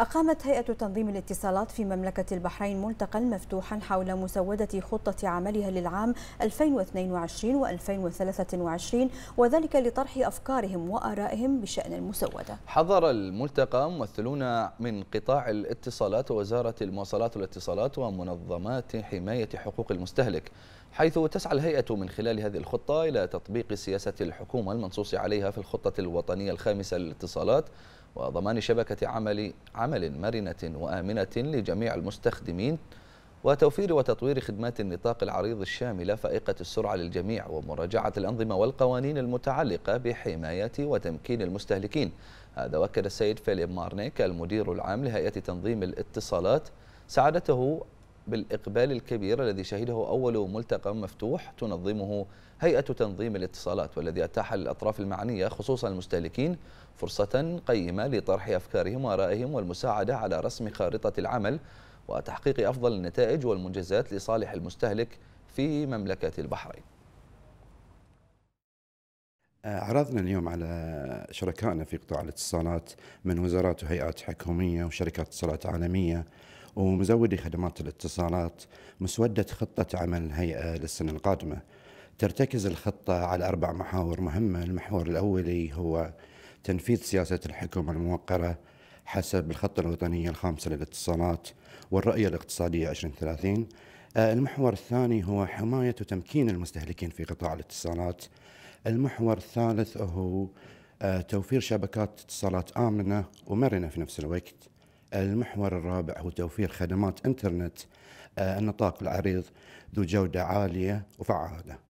أقامت هيئة تنظيم الاتصالات في مملكة البحرين ملتقى مفتوحا حول مسودة خطة عملها للعام 2022 و2023 وذلك لطرح أفكارهم وآرائهم بشأن المسودة حضر الملتقى ممثلون من قطاع الاتصالات ووزارة المواصلات والاتصالات ومنظمات حماية حقوق المستهلك حيث تسعى الهيئة من خلال هذه الخطة إلى تطبيق سياسة الحكومة المنصوص عليها في الخطة الوطنية الخامسة للاتصالات وضمان شبكة عمل عمل مرنة وآمنة لجميع المستخدمين وتوفير وتطوير خدمات النطاق العريض الشاملة فائقة السرعة للجميع ومراجعة الأنظمة والقوانين المتعلقة بحماية وتمكين المستهلكين هذا وكد السيد فيليب مارنيك المدير العام لهيئة تنظيم الاتصالات سعادته بالإقبال الكبير الذي شهده أول ملتقى مفتوح تنظمه هيئة تنظيم الاتصالات والذي أتاح للأطراف المعنية خصوصا المستهلكين فرصة قيمة لطرح أفكارهم وآرائهم والمساعدة على رسم خارطة العمل وتحقيق أفضل النتائج والمنجزات لصالح المستهلك في مملكة البحرين عرضنا اليوم على شركائنا في قطاع الاتصالات من وزارات وهيئات حكومية وشركات اتصالات عالمية ومزودي خدمات الاتصالات مسودة خطة عمل الهيئة للسنة القادمة ترتكز الخطة على أربع محاور مهمة المحور الأولي هو تنفيذ سياسة الحكومة الموقرة حسب الخطة الوطنية الخامسة للاتصالات والرؤية الاقتصادية 2030 آه، المحور الثاني هو حماية وتمكين المستهلكين في قطاع الاتصالات المحور الثالث هو آه، توفير شبكات اتصالات آمنة ومرنة في نفس الوقت المحور الرابع هو توفير خدمات انترنت آه، النطاق العريض ذو جودة عالية وفعالة